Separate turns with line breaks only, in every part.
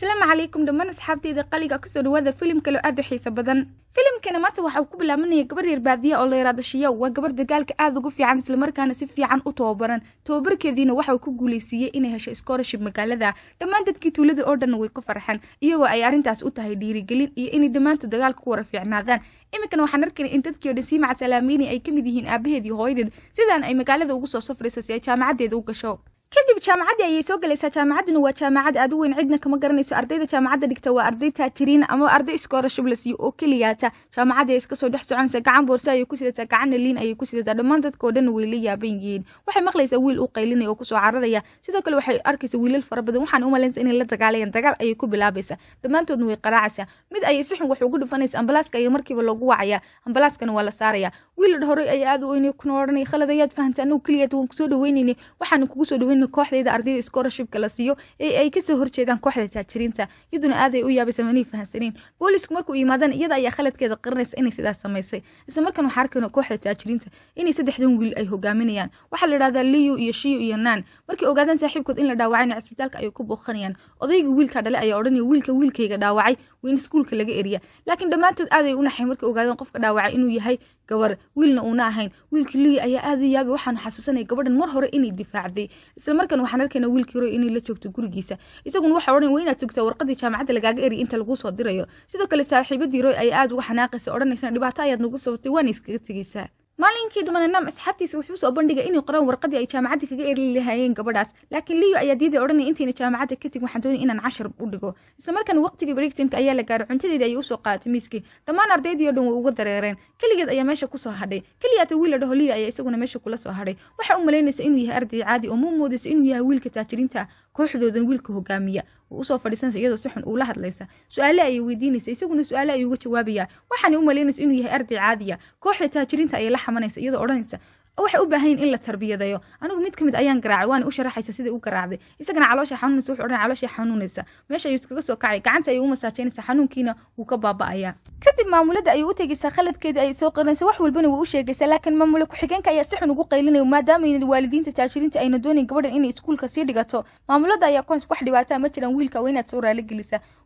asalaamu calaykum dhammaan asxaabteyda qaliga kusoo dhawaada filim kaleo aad u xiiso badan filimkana maanta waxa uu ku bilaabanaya gabar reer baadiya oo la yaraada shiyaw waa gabar dagaalka aada ugu fiican islamarkaana si fiican u tababaran tababarkeediina waxa uu ku guuleysiiyey inay hesho scholarship magaalada dhammaan dadkii tuulada oo dhan way ku farxan iyagoo ay arrintaas u tahay dhiirigelin iyo inay dhammaantu dagaalka ku wara fiicnaadaan iminkana waxaan arkayna in dadkii o dhan siimaca salaameyni ay ka mid yihiin aabaheedii hooyadeed sidaan ay magaalada ugu soo safrayso si ay jaamacaddeeda u gasho kadib jaamacadii ayay soo galaysaa jaamacadduna waa jaamacad aad u weyn cidna kama garanayso ardayda jaamacadda dhigta waa arday taatiriin ama arday iskoorashib la siiyo oo keliyaata jaamacadii ay iska soo dhex soconaysaa gacan boorse ayay ku sidataa gacanna liin ayay ku sidataa dhammaan dadka oo way la yaaban yihiin waxay maqlaysaa wiil u qaylinaya oo kusoo cararaya sidoo kale waxay arkaysaa wiilal fara badan waxaana u malaynaysaa inay la dagaalayaan dagaal ayay ku bilaabaysaa dhammaantoodna way qaraacaysaa mid ayay si xun wax ugu dhufanaysa ambalaaska ayaa markiiba loogu wacayaa ambalaaskana waa la saarayaa wiil horey ayaa aad u weynay kuna odhanaya khalad ayaad fahantay annagu keliyaad waan kusoo dhaweynayna waxaana kugu soo dhaweyn in kooxdayda ardayda scholarshipka la siiyo ee ay kasoo horjeedaan kooxda taajiriinta iyaduna aaday u yaabaysa manay fahansaneen boolisku markuu yimaadana iyada ayaa khaladkeeda qaranaysa inay sidaas samaysay isla markan waxaa arkayno kooxda taajiriinta inay saddexdan wiil ay hogaaminayaan waxaa la yidhahdaa liyo iyo shiyo iyo naan markay ogaadaan saaxiibkood in la dhaawacayna cisbitaalka ayay ku booqanayaan odayga wiilka dhale ayaa odhanaya wiilka wiilkayga dhaawacay waa in iskuulka laga eriya laakiin dhammaantood aaday u naxayn markay ogaadeen qofka dhaawacay inuu yahay gabar wiilna uuna ahayn wiilka liyo ayaa aada u yaabay waxaanu xasuusanaya gabadhan mar hore inay difaacday isla markan waxaan arkayna wiilkii roy inay la joogto gurigiisa isaguna waxaa odhan waa inaad sugtaa warqadii jaamacadda lagaaga eriy inta laguu soo dirayo sidoo kale saaxiibadii roy ayaa aada uga xanaaqaysa odhanaysana dhibaato ayaad nagu sababtay waana iskaga tegaysaa maalinkii dumananaam asxaabtiisa wuxuu usoo bandhigay inay qoraan warqadii ay jaamacadda kaga erli lahaayeen gabadhaas laakiin liyo ayaa diiday odhanaya intayna jaamacadda katig waxaan doonay inaan cashar u dhigo isla markaana waqtigii brigtimka ayaa la gaaray cuntadeedii ayay usoo qaadatay miiskii dhammaan ardaydii o dhan way uga dareereen keligeed ayaa meesha kusoo hadhay keliyaata wiil la dhaho liyo ayaa isaguna meesha kula soo hadhay waxaa u malaynaysa inuu yahay arday caadi oo muu moodaysa inuu yahay wiilka taajiriinta kooxdoodan wiilka hogaamiya usoo fadhiisanaysa iyadoo si xun uula hadlaysa su-aale ayay weydiinaysa isaguna su-aale ayuu uga jawaabayaa waxaanay u malaynaysa inuu yahay arday caadiya kooxda taajiriinta ayay la xamanaysa iyadoo odhanaysa waxay u baahanyiin in la tarbiyadayo anigu mid kamid ayaan garaacay waana u sharaxaysa sidai u garaacday isagana caloosha xanuunaysa wuxuu dhan calooshii xanuunaysa meesha ayuu iskaga soo kacay gacanta ayuu u masaajeynaysa xanuunkiina wuu ka baaba'ayaa kadib maamuladda ayuu u tegaysaa khaladkeedii ayay soo qarinaysa wax walbana wuu u sheegaysaa laakiin maamula ku-xigeenka ayaa si xun ugu qaylinaya maadaamayna waalidiinta taajiriinta ayna doonayn gabadhan inay iskuulka sii dhigato maamuladda ayaa kuwaas wax dhibaataa ah, ma jiraan wiilka waa inaad soo raali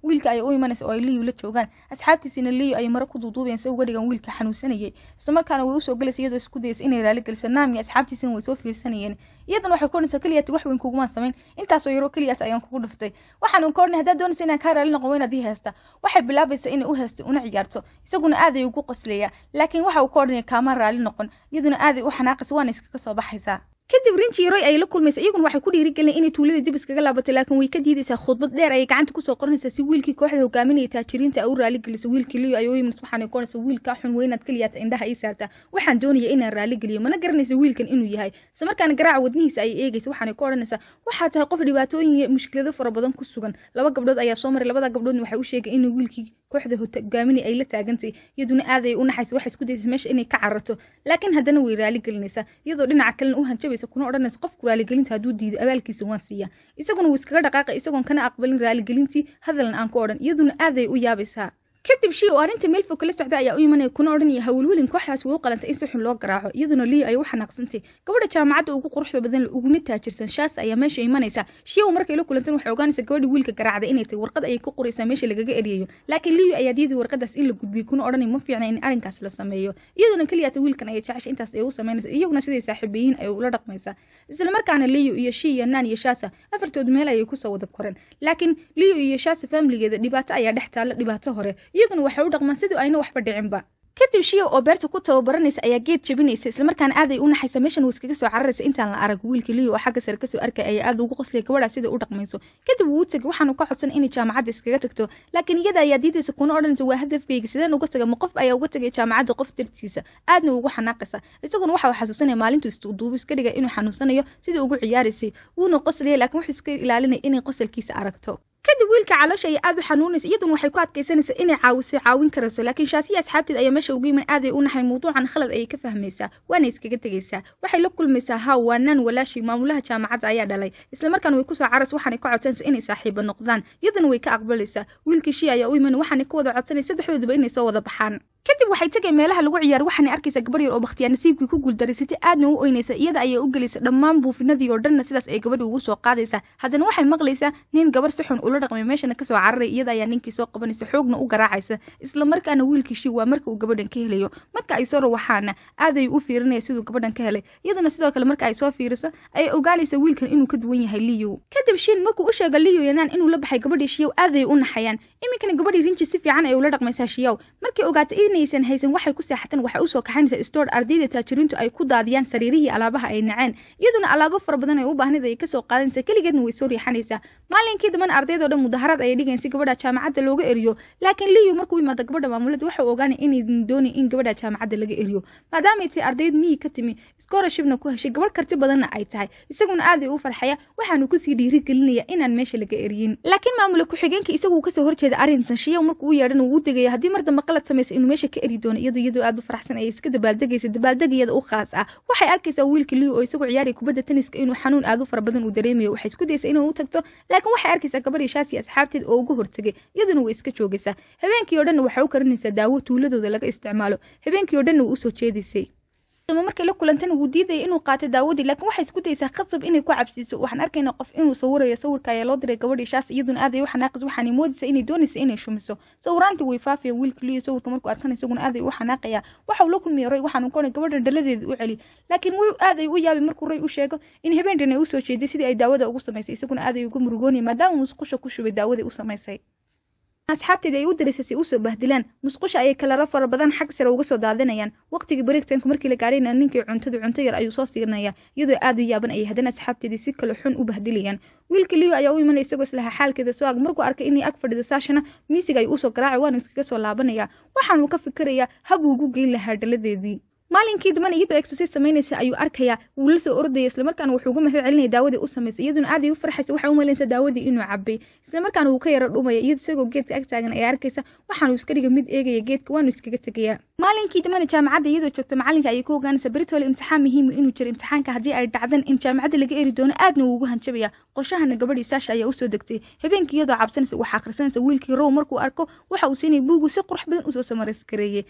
wiilka ayay u imanaysa oo ay liyu la joogaan asxaabtiisina liyu ayay mare ku duuduubayaan si uga dhigaan wiilka xanuunsanayay islamarkaana way usoo gelaysa iyadoo isku dayaysa inay raali naami asxaabtiisina way soo fiirsanayeen iyadan waxay ku odhanaysaa keliyati wax weyn kugumaan samayn intaasoo yaro keliyaas ayaan kugu dhuftay waxaan un ka odhanay haddaad doonaysa inaan kaa raali noqon wayn adii heesta waxay bilaabaysa inay u heesto una ciyaarto isaguna aaday ugu qosleeyaa laakiin waxa uu ka odhanaya kaamaan raali noqon iyaduna aaday u xanaaqaysa waana iskaga soo baxaysaa kadib rinjiroy ay la kulmaysa iyaguna waxay ku dhiirigelin inay tuulada dib iskaga laabato laakiin way ka diidaysaa khudbad dheer ayay gacanta kusoo qoranaysaa si wiilkii kooxda hogaaminaya taajiriinta ay u raaligeliso wiilkii liyo ayoyimis waxaanay koonaysa wiilkaa xun weynaad kaliyaata indhaha ii saartaa waxaan doonaya inaan raaligeliyo mana garanaysa wiilkan inuu yahay isla garaaca wadnihiisa ayay eegaysa waxaanay ku odhanaysaa waxaa tahay qof dhibaatooyin iyo mushkilado fara badan ku sugan laba gabdhood ayaa soo maray labada gabdhoodna waxay u sheegay inuu wiilkii kooxda hogaaminaya ay la taagantay iyaduna aad u naxaysa waxay isku daysay meesha inay ka cararto laakiin haddana way raaligelinaysaa iyadoo dhinaca kalena u hanjabaysa doonaysa kuna odhanaysa qofku raaligelinta haduu diiday abaalkiisa waan siiya isaguna wuu iskaga dhaqaaqay isagoon kana aqbalin raaligelintii hadalan aan ku odhan iyaduna aaday u yaabaysaa kadib shio arrinta meelfog kala socda ayaa u imanaya kuna odhanaya hawlwelin kooxdaas wuu qalantay in si xun loo garaaco iyaduna liyo ay u xanaaqsantay gabadha jaamacadda ugu quruxda badan uguna taajirsan shaas ayaa meesha imanaysa shio markay la kulantan waxay ogaanaysa gabadha wiilka garaacday inay tahay warqad ayay ku qoraysaa meesha lagaga eriyayo laakiin liyo ayaa diiday warqadaas in la gudbiyo kuna odhanay ma fiicna in arrinkaas la sameeyo iyaduna keliyaata wiilkan ayay jecesha intaas ay u samaynaysa iyaguna siday saaxiibayiin ay ula dhaqmaysaa islamarkaana liyo iyo shii iyo naan iyo shaasa afartood meel ayay kusoo wada koreen laakiin liyo iyo shaasa faamiligeeda dhibaato ayaa dhex taalla dhibaato hore iyaguna waxay u dhaqmaan sidii ayna waxba dhicinba kadib shiya oo beerta ku tababaranaysa ayaa geed jabinaysa islamarkaana aaday u naxaysa meeshan was kaga soo cararaysa intaan la arag wiilka liyo oo xagga sare kasoo arkay ayaa aada ugu qosliya gabadhaa siday u dhaqmayso kadib wuu tegay waxaanu ka codsanay inay jaamacadda iskaga tagto laakiin iyada ayaa diidaysa kuna odhanaysa waa hadafkayga sideen uga taga ma qof ayaa uga tagay jaamacadda qof dartiisa aadna ugu xanaaqaysa isaguna waxa xasuusanaya maalintuu istuuduubi iska dhigay inuu xanuunsanayo sida ugu ciyaaraysay wuuna qosliyay laakiin wuxuu iska ilaalinaya inay qosalkiisa aragto kadib wiilka caloosha ayay aad u xanuunaysa iyaduna waxay ku adkaysanaysaa inay caawiso caawin karayso laakiin shaasiya asxaabteed ayaa meesha ugu yiman aaday u naxayn mawduucan khalad ayay ka fahmaysaa waana iskaga tegaysaa waxay la kulmaysaa haw waa nan walaashii maamulaha jaamacadda ayaa dhalay islamarkaana way kusoo caras waxaanay ka codsanaysa inay saaxiibo noqdaan iyaduna way ka aqbalaysaa wiilkii shii ayaa u yiman waxaanay ka wada codsanaya saddexdooduba inay soo wada baxaan kadib waxay tegay meelaha lagu ciyaar waxaana arkaysa gabarh yar oo bakhtiyaa nasiibkii ku guuldareysatay aadna u oynaysa iyada ayaa u gelaysa dhammaan buufinadii oo dhanna sidaas ay gabadhi ugu soo qaadaysa haddana waxay maqlaysaa nin gabarh si xun ula dhaqmay meeshana kasoo cararay iyada ayaa ninkii soo qabanaysa xoogna u garaacaysa isla markaana wiilkiishii waa marka uu gabadhan ka helayo marka ay soo rawaxaana aadayu u fiirinaya siduu gabadhan ka helay iyadana sidoo kale marka ay soo fiiriso ayay ogaanaysa wiilkan inuu ka duwan yahay liyow kadib shiin markuu u sheega liyow yanaan inuu la baxay gabadhii shiyow aadayu u naxayaan iminkana gabadhii rinji si fiican ay ula dhaqmaysaa shiyow markay ogaatay inaysan haysan waxay ku seexataan waxay usoo kaxaynaysaa stoor ardayda taajiriintu ay ku daadiyaan sariirihii alaabaha ay naceen iyaduna alaabo fara badan ay u baahnid ay kasoo qaadanaysaa keligeedna way soo riixanaysaa maalinkii damban ardaydao dhan mudaharaad ayay dhigaysa gabadha jaamacadda looga eriyo laakiin liyu markuu yimaado gabadha maamulada waxau ogaanay inaydan doonayn in gabadha jaamacadda laga eriyo maadaamay tahay ardayd miyii ka timi scoreshipna ku heshay gabadh karti badanna ay tahay isaguna aad ay u farxaya waxaanu kusii dhiirigelinaya inaan meesha laga eriyin laakiin maamula ku-xigeenka isaguu kasoo horjeeda arrintan shiyaw markuu u yeedhan uu u degaya haddii mar dambe qalad samaysay inuu meesha meesha ka eri doona iyadoo iyadoo aad u faraxsan ayay iska dabaaldegaysa dabaaldegayada u khaas ah waxay arkaysaa wiilkii liu oo isagoo ciyaaraya kubadda tenniska inuu xanuun aad u fara badan uu dareemayo waxay isku daysa inuu u tagto laakiin waxay arkaysaa gabadhii shaasi asxaabteed oo uga hortegay iyaduna way iska joogaysaa habeenkii oo dhanna waxay u karinaysaa daawo tuuladooda laga isticmaalo habeenkii oo dhanna way usoo jeedaysay markay la kulantana wuu diidaya inuu qaato daawadii laakiin waxay isku daysaa khasab inay ku cabsiiso waxaan arkaynaa qof inuu sawirayo sawirka ayaa loo diray gabadhii shaas iyaduna aaday waxa naaqis waxaanay moodaysaa inay doonaysa inay shumiso sawiraantii way faafaya wiilkii sawirka markuu arkana isaguna aaday waxa naaqaya waxau la kulmiya roy waxaanu koonay gabadha dhaladeeda u celi laakiin wuu aaday u yaabay markuu roy u sheego in habeen dhan ay usoo jeeday sidii ay daawada ugu samaysay isaguna aaday ugu murugoonaya maadaama musqusha ku shubay daawadii u samaysay asxaabteedii ay u darisasi si usoo bahdilaan musqusha ayay kalaro fara badan xag sare uga soo daadanayaan waqtigii bareegtanku markii la gaarayna ninkii cuntada cunto yar ayuu soo siirnayaa iyadoo aad u yaaban ayay haddana asxaabteedii si kale xun u bahdilayaan wiilkii liyo ayaa u imanaya isagoo islahaa xaalkeeda so-aag markuu arkay inay ag fadhido saashana miisig ay usoo garaacay waana iskaga soo laabanayaa waxaanuu ka fikirayaa hab ugu geyn lahaa dhaladeedii maalinkii dhuman iyadoo exercise samaynaysa ayuu arkayaa wuu la soo ordaya islamarkaana wuxuu ugu mahad daawadii u samaysay iyaduona aad u farxaysa waxa u malaynaysa daawadii inuu cabay islamarkaana wuu ka yaro dhumaya iyadu isagoo geedka ag taagan ayaa arkaysa waxaanu iska dhiga mid eegaya geedka waanu iskaga tegayaa maalinkii dambana jaamacadda iyadoo joogta macalinka ayay ku ogaanaysa beritoole imtixaan muhiima inuu jiro imtixaanka haddii ay dhacdan in jaamacadda laga eri doono aadna wuu hanjabaya qorshahana gabadhii saasha ayaa usoo degtay habeenkii iyadoo cabsanaysa waxaa akhrisanaysa wiilkii row markuu arko waxa uu siinaya buugu si qurux badan usoo samarays gareeyey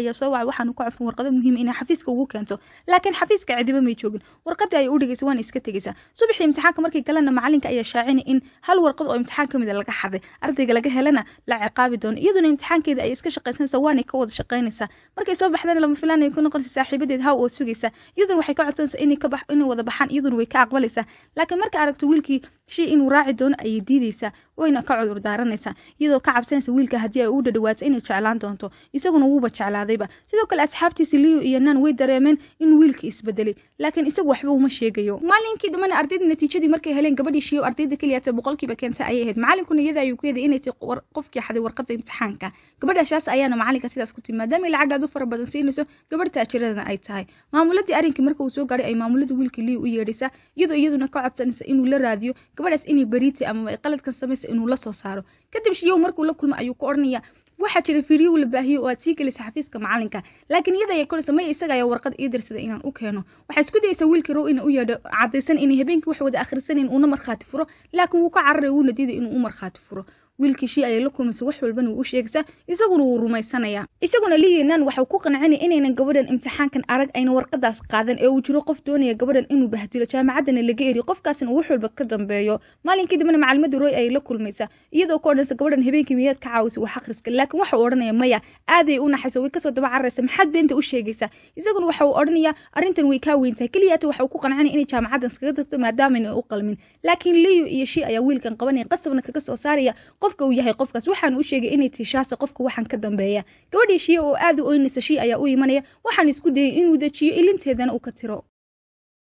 ayaa soo wacay waxaanu ka codsan warqado muhiim muhiim inay xafiiska ugu keento laakiin xafiiska cediba may joogin warqadii ay u dhigaysa waana iska tegaysaa subaxii imtixaanka markii kalena macalinka ayaa shaacina in hal warqad oo imtixaan ka mida ah laga xaday ardayga laga helana la ciqaabi doono iyaduna imtixaankeeda ay iska shaqaysanaysaa waanay ka wada shaqaynaysaa markay soo baxdana lama filaanay ku noqonaysa saaxiibadeed haw oo sugaysa iyaduna waxay ka codsanaysaa inay ka inay wada baxaan iyaduna way ka aqbalaysaa laakiin marka aragto wiilkii shay inuu raaci doono ayay diidaysaa wayna ka cudur daaranaysaa iyadoo ka cabsanaysa wiilka haddii ay u dhadhawaato inay jeclaan doonto isaguna wuuba jeclaadayba sidoo kale asxaabtiisa liyo iyo nan way dareemeen in wiilka isbedelay laakiin isagu waxba uma sheegayo maalinkii dambana ardayda natiijadii markay heleen gabadhii shiyow ardayda keliyata boqolkiiba keenta ayay ahayd macalinkuna iyada ayuu ku yeeday inay tii qofkii xaday warqadda imtixaanka gabadhaashaas ayaana macalinka sidaas ku timi maadaama lacag aad u fara badan siinayso gabadh taajiradana ay tahay maamuladii arrinkii marka uu soo gaaray ay maamuladii wiilka liyo u yeedhaysaa iyadoo iyaduna ka codsanaysa inuu la raadiyo gabadhaas inay beriiti ama qaladkan samaysa inuu la soo saaro kadib shiyow markuu la kulmo ayuu ku odhanaya waxaa jira firyuu la baahiyey oo aad sii gelisa xafiiska macalinka laakiin iyada ayay koraysa maya isaga ayaa warqad ii dirsada inaan u keeno waxaa isku dayaysaa wiilka row ina u yeedho cadaysan inay habeenkii wax wada akhrisanayn uuna markhaati furo laakiin wuu ka cararay wuuna diiday inuu u markhaati furo wiilkiishii ayay la kulmaysa wax walbana wuu u sheegaysaa isaguna wuu rumaysanayaa isaguna liyinan waxau ku qancanaya inaynan gabadhan imtixaankan arag ayna warqadaas qaadan ee uu jiro qof doonaya gabadhan inuu bahdilo jaamacaddana laga eriyo qofkaasna uu wax walba ka dambeeyo maalinkii dambana macalimadda roy ayay la kulmaysaa iyadoo ka odhanaysa gabadhan habeenkii miyaad ka caawisa wax akhriska laakiin waxa odhanaya maya aaday u naxayso way kasoo daba cararaysa maxaad beenta u sheegaysaa isaguna waxa uu odhanayaa arrintan way kaa weyntahay keliyaata waxa uu ku qancanaya inay jaamacaddan iskaga tagto maadaamaynay u qalmin laakiin liyo iyo shi ayaa wiilkan qabanaya qasabna kaga soo saaraya qofka uu yahay qofkaas waxaan u sheegay inay tishaasa qofka waxaan ka dambeeya gabadhii shiya oo aada u oynaysa shiy ayaa u imanaya waxaan isku dayay inuu dejiyo ilinteedana uu ka tiro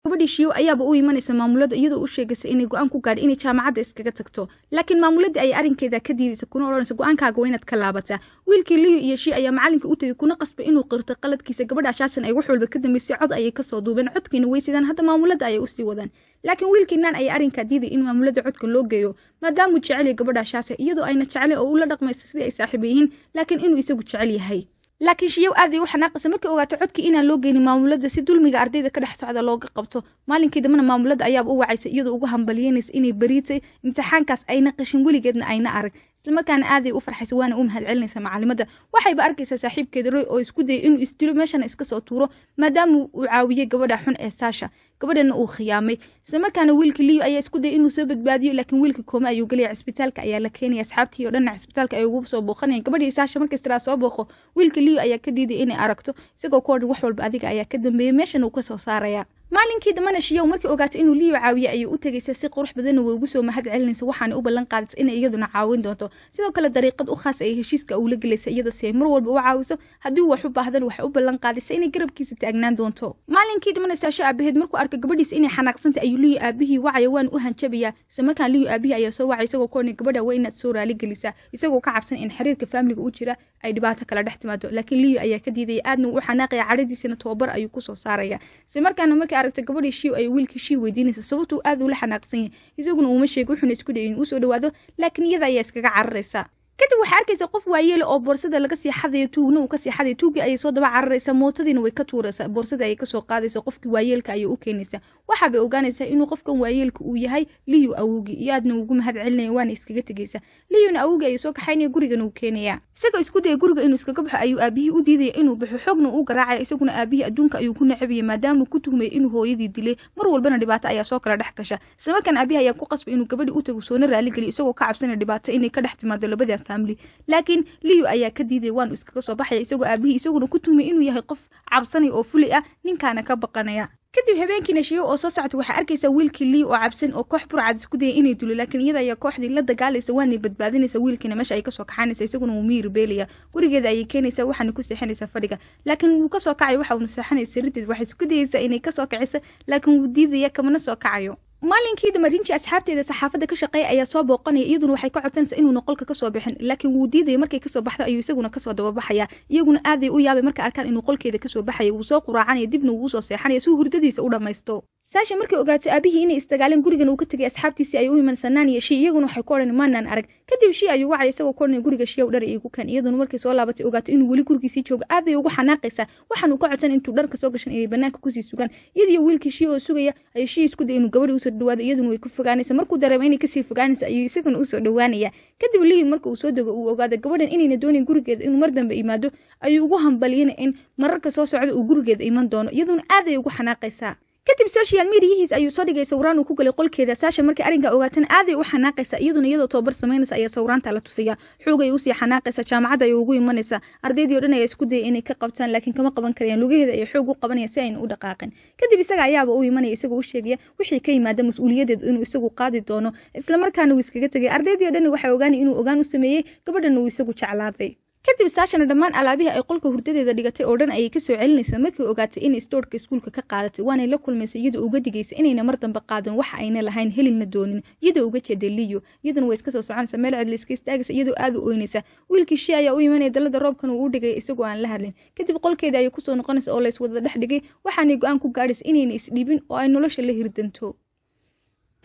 gabadhii shiiwo ayaaba u imanaysa maamulada iyadoo u sheegaysa inay go-aan ku gaadha inay jaamacadda iskaga tagto laakiin maamuladii ayay arrinkeeda ka diidaysa kuna odhanaysa go-aankaaga waa inaad ka laabataa wiilkii liyo iyo shii ayaa macalinka u tegey kuna qasbay inuu qirto qaladkiisa gabadha ay wax walba ka dambeysay cod ayay kasoo duubeen codkiina way sidaan hadda maamuladda ayay usii wadaan laakiin wiilkii naan ayaa arrinkaa diiday in maamulada codkan loo geeyo maadaamuu jecel yahay gabadha iyadoo ayna jeclay oo ula dhaqmaysa sidii ay saaxiiba laakiin inuu isagu jecel yahay laakiin shiyow aad ay u xanaaqaysa markay ogaato codkii inaan loo geynin maamulada si dulmiga ardayda ka dhex socda looga qabto maalinkii dambena maamulada ayaaba u wacaysa iyadoo ugu hambaliyeynaysa inay beriitay imtixaankaas ayna qashin weligeedna ayna arag islamarkaana aaday u farxaysa waana u mahadcelinaysa macalimada waxayba arkaysaa saaxiibkeeda roy oo isku dayay inuu isdilo meeshana iskasoo tuuro maadaama uu caawiyey gabadha xun ee saasha gabadhana uu khiyaamay islamarkaana wiilka liyo ayaa isku dayay inuu soo badbaadiyo laakiin wiilka kooma ayuu gelaya cisbitaalka ayaa la keenaya asxaabtii oo dhanna cisbitaalka ay ugu soo booqanayaan gabadhii saasha markii sidaa soo booqo wiilka liyo ayaa ka diiday inay aragto isagoo kuwa dhan wax walba adiga ayaa ka dambeeyay meeshana uu kasoo saaraya maalinkii damana shiyow markii ogaatay inuu liiyo caawiye ayay u tegaysa si qurux badanna way ugu soo mahad celinaysa waxaana u ballan qaadaysa inay iyaduna caawin doonto sidoo kale dariiqad u khaas ay heshiiska uula gelaysa iyada si ay mar walba u caawiso haddii wax u baahdan waxay u ballan qaadaysa inay garabkiisa taagnaan doonto maalinkii damana saasho aabaheed markuu arkay gabadhiisa inay xanaaqsantay ayuu liiyo aabihii wacaya waan u hanjabayaa isla markaan liiyo aabihii ayaa soo wacay isagoo koonay gabadha waa inaad soo raali gelisaa isagoo ka cabsan in xiriirka faamiliga u jira ay dhibaato kala dhex timaado laakiin liiyo ayaa ka diidaya aadna u xanaaqaya cadhadiisana tababar ayuu kusoo saaraya isla markaana markii aragto gabadhii shiw ay wiilkii shiw weydiinaysa sababtuu aad ula xanaaqsan yahay isaguna uuma sheega wuxuuna isku dhayin uusoo dhawaado laakiin iyada ayaa iskaga cararaysa kadib waxaa arkaysa qof waayeele oo boorsada laga sii xadayo tuugna uu kasii xadayo tuugii ayay soo daba cararaysaa mootadiina way ka tuuraysaa boorsada ayay kasoo qaadaysaa qofkii waayeelka ayay u keenaysaa waxaabay ogaanaysaa inuu qofkan waayeelka uu yahay liyu awogii iyo aadna ugu mahad celinaya waana iskaga tegaysaa liyuna awogii ayay soo kaxaynaya gurigan uu keenayaa isagoo isku daya guriga inuu iskaga baxo ayuu aabihii u diidaya inuu baxo xoogna uu garaacaya isaguna aabihii adduunka ayuu ku nacabayay maadaamauu ku tuhmayay inuu hooyadii dilay mar walbana dhibaato ayaa soo kala dhex gasha islamarkaan aabihi ayaa ku qasbay inuu gabadhii u tago soona raaligeliyo isagoo ka cabsanaya dhibaato inay ka dhex timaado labadan family laakiin liyu ayaa ka diiday waanu iskaga soo baxaya isagoo aabihii isaguna ku tuhmay inuu yahay qof cabsanaya oo fuli ah ninkaana ka baqanaya kadib habeenkiina shiyo oo soo socota waxaa arkaysaa wiilkii lii oo cabsan oo koox burcad isku dayay inay dulo laakiin iyada ayaa kooxdii la dagaalaysa waanay badbaadinaysa wiilkiina meesha ay kasoo kaxaanaysa isaguna wuu miirbeelaya gurigeeda ayay keenaysa waxaana ku seexanaysaa fadhiga laakiin wuu kasoo kacay waxa uuna seexanaya sariirteed waxay isku dayaysaa inay kasoo kaciso laakiin wuu diidaya kamana soo kacayo maalinkii damarinji asxaabteeda saxaafadda ka shaqeeya ayaa soo booqanaya iyaduna waxay ka codsanaysa inuuna qolka kasoo bixin laakiin wuu diidaya markay kasoo baxdo ayuu isaguna kasoo dababaxaya iyaguna aaday u yaabay markay arkaan inuu qolkeeda kasoo baxaya wuu soo quraacanaya dibna wuusoo seexanaya si uu hurdadiisa u dhammaysto saasha markay ogaatay aabihii inay isdagaaleen gurigan uu ka tegay asxaabtiisii ay u iman iyo shii iyaguna waxay ku odhan maanaan arag kadib shii ayuu wacay isagoo ku odhanaya guriga shiyaw dhar iigu kan iyaduna markay soo laabatay ogaatay inuu weli gurigiisii joogo aaday ugu xanaaqaysaa waxaan ka codsan intuu dharka soo gashan inay bannaanka kusii sugaan iyadiyo wiilkii shii oo sugaya ayay shii isku daya inuu gabadhi usoo dhawaado iyaduna way ku fogaanaysa markuu dareemo inay kasii fogaanaysa ayuu isaguna usoo dhawaanaya kadib lihi marka uu soo dego uu ogaaday gabadhan inayna doonayn gurigeeda inuu mar dambe imaado ayuu ugu hambaliyana in mararka soo socda uu gurigeeda iman doono iyaduna aaday ugu xanaaqaysaa kadib social mediyahiis ayuu soo dhigay sawiraan uu ku galay qolkeeda saasha markay arrinka ogaatan aaday u xanaaqaysa iyaduna iyadoo tababar samaynaysa ayaa sawiraanta la tusaya xoog ay usii xanaaqaysa jaamacadda ay ugu imanaysa ardaydii o dhan ayaa isku dayay inay ka qabtaan laakiin kama qaban karayaan lugaheeda ayay xoog u qabanaya si ayna u dhaqaaqin kadib isaga ayaaba u imanaya isagoo u sheegaya wixii ka yimaada mas-uuliyadeed inuu isagu qaadi doono islamarkaana uu iskaga tegay ardaydii o dhan waxay ogaanay inuu ogaan u sameeyey gabadhana uu isagu jeclaaday kadib saashana dhammaan alaabihii ay qolka hurdadeeda dhigatay oo dhan ayay kasoo celinaysaa markii ogaatay inay stoorka iskuulka ka qaadatay waanay la kulmaysay iyadoo uga digaysa inayna mar dambe qaadan wax ayna lahayn helina doonin iyadoo uga jeeday liyo iyadana way iska soo soconaysa meel cid layska istaagaysa iyadoo aad u oynaysa wiilkii shii ayaa u imanaya dalada roobkan uu u dhigay isagoo aan la hadlin kadib qolkeeda ayay kusoo noqonaysa oo lays wada dhex dhigay waxaanay go-aan ku gaadhaysa inayna isdhiibin oo ay nolosha la hirdanto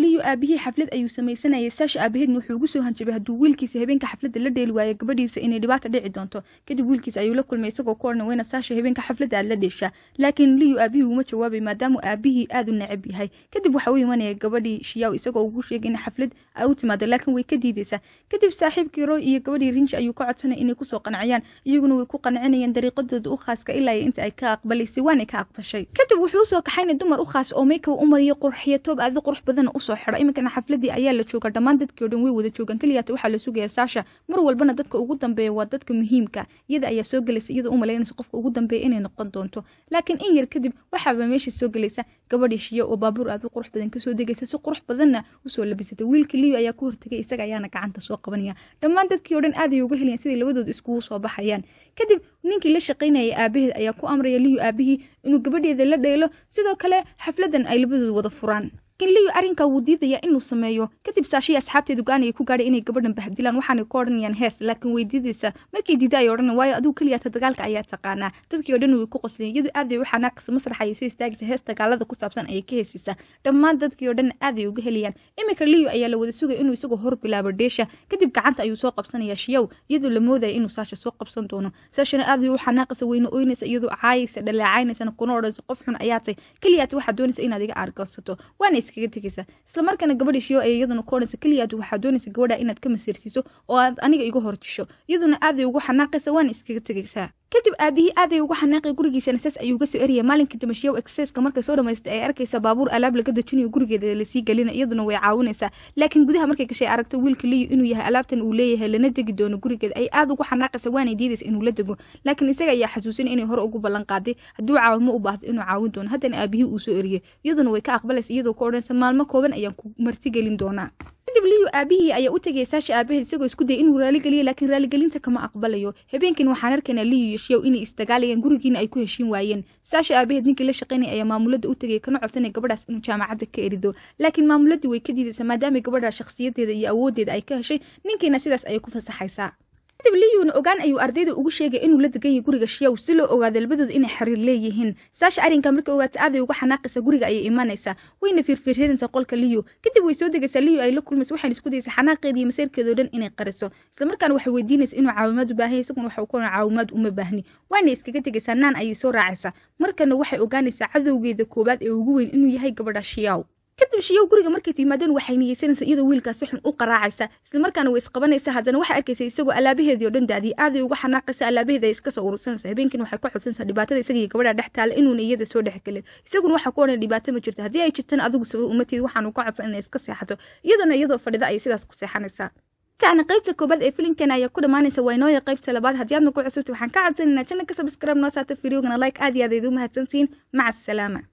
aliyu aabihii xaflad ayuu samaysanayay saashi aabaheedna wuxuu ugu soo hanjabay hadduu wiilkiisa habeenka xafladda la dheeli waayo gabadhiisa inay dhibaata dhici doonto kadib wiilkiisa ayuu la kulmay isagoo ku odhan weyna saasha habeenka xafladda aad la dheeshaa laakiin liyu aabihii uguma jawaabay maadaamuu aabihii aad u necab yahay kadib waxa uu imanaya gabadhii shiyaw isagoo ugu sheegay in xaflad ay u timaado laakiin way ka diidaysaa kadib saaxiibkii roy iyo gabadhii rinji ayuu ka codsanaya inay kusoo qanciyaan iyaguna way ku qancinayaan dariiqadooda u khaaska ilaa inta ay ka aqbalaysay waanay ka aqbashay kadib wuxuu usoo kaxaynay dumar u khaas oo maykow umar iyo qurxiyo toob aada qurux badan soo xidha iminkana xafladii ayaa la jooga dhammaan dadkii o dhan way wada joogaan kaliyaata waxaa la sugaya saasha mar walbana dadka ugu dambeeya waa dadka muhiimka iyada ayaa soo gelaysa iyadoo u malaynaysa qofka ugu dambeeya inay noqon doonto laakiin in yar kadib waxaaba meesha soo gelaysa gabadhii shiya oo baabuur aad u qurux badan kasoo degaysa si qurux badanna usoo labisatay wiilkii liyo ayaa ku hortegay isaga ayaana gacanta soo qabanaya dhammaan dadkii o dhan aad uga helayan siday labadooda iskugu soo baxayaan kadib ninkii la shaqaynayay aabaheed ayaa ku amraya liyo aabihii inuu gabadheeda la dheelo sidoo kale xafladan ay labadooda wada furaan kinliyu arrinka wuu diidaya inuu sameeyo kadib saashihii asxaabteedu gaanaya ku gaadhay inay gabadhan bahdilaan waxaanay ku odhanayaan hees laakiin way diidaysa markii diida ay odhanay waayo adigu keliyata dagaalka ayaa taqaanaa dadkii oo dhan way ku qoslin iyadu aaday u xanaaqaysa masrax ayay soo istaagaysa hees dagaalada ku saabsan ayay ka heesaysaa dhammaan dadkii oo dhan aaday uga helayaan iminka liyu ayaa la wada sugaya inuu isagoo hor bilaabo dheesha kadib gacanta ayuu soo qabsanayaa shiyow iyadoo la moodaya inuu saasha soo qabsan doono saashana aaday u xanaaqaysa weyne oynaysa iyadoo caayaysa dhaleecaanaysana kuna odhanaysa qof xun ayaa keliyaata waxaad doonaysa inaad iga aargoosato waana iskaga tegaysaa islamarkaana gabadh ishiyo ay iyaduna ku odhanaysa keliya aad waxaad doonaysa gabadha inaad ka masiirsiiso oo aad aniga igu horjisho iyaduna aaday ugu xanaaqaysa waana iskaga tegaysaa kadib aabihii aaday ugu xanaaqay gurigiisana saas ayuu uga soo eriyay maalinkii dimashyow exeska markay soo dhamaysta ay arkaysa baabuur alaab laga dejinayo gurigeeda lasii gelina iyaduna way caawinaysaa laakiin gudaha markay gashay aragto wiilka liyo inuu yahay alaabtan uu leeyahay lana degi doono gurigeeda ay aad ugu xanaaqaysa waanay diidaysa inuu la dego laakiin isaga ayaa xasuusin inay hore ugu ballan qaaday hadduu caawimo u baahdo inuu caawin doono haddana aabihii uu soo eriyay iyaduna way ka aqbalaysa iyadoo ka odhanaysa maalmo kooban ayaan ku marti gelin doonaa kadib liyo aabihii ayaa u tegaya saasha aabaheed isagoo isku dayay inuu raaligeliyo laakiin raaligelinta kama aqbalayo habeenkan waxaan arkaynaa liyu iyo shiyow inay isdagaalayeen gurigiina ay ku heshiin waayeen saasha aabaheed ninkii la shaqaynaya ayaa maamuladda u tegaya kana codsanaya gabadhaas inuu jaamacadda ka erido laakiin maamuladdii way ka diidaysaa maadaama gabadhaa shakhsiyaddeeda iyo awooddeeda ay ka heshay ninkiina sidaas ayay ku fasaxaysaa kadib liyuuna ogaan ayuu ardayda ugu sheegay inuu la deganyay guriga shiyaw si loo ogaado labadooda inay xiriir leeyihiin saasha arrinka markay ogaata aaday uga xanaaqaysa guriga ayay imanaysaa wayna fiirfiirhirinsa qolka liyo kadib way soo degaysaa liyo ay la kulmaysa waxaana isku dayaysaa xanaaqeeda iyo dhan inay qariso islamarkaana waxay weydiinaysa inuu caawimaad u baahanya isaguna waxau kulan caawimaad uma baahni waana iskaga tegaysaa naan ayay soo raacaysa markana waxay ogaanaysaa cadowgeeda koowaad ee ugu weyn inuu yahay gabadha shiyaw kadib shiyow guriga markay timaadeen waxay niyeysanaysa iyadoo wiilkaasi xun u qaraacaysa islamarkaana way isqabanaysa haddana waxaa arkaysa isagoo alaabaheedii oo dhan daadiyay aaday uga xanaaqaysa alaabaheeda ay iskasoo urursanaysa habeenkiin waxay ka xusanaysaa dhibaatada isagaiyo gabadha dhex taala inuuna iyada soo dhex gelin isaguna waxaa ku odhan dhibaato ma jirto haddii ay jirtana adigu sabab umateeda waxaanu ka codsan inay iska seexato iyadana iyadoo fadhida ayay sidaas ku seexanaysaa tacna qaybta koobaad ee filimkeena ayaa ku dhamaanaysa waynooya qaybta labaad haddii aadna ku cusubta waxaan ka cadsanaynaa channelka subscribe noo saarto fideogana like aad iyo aad ayd u mahadsantihiin maca asalaama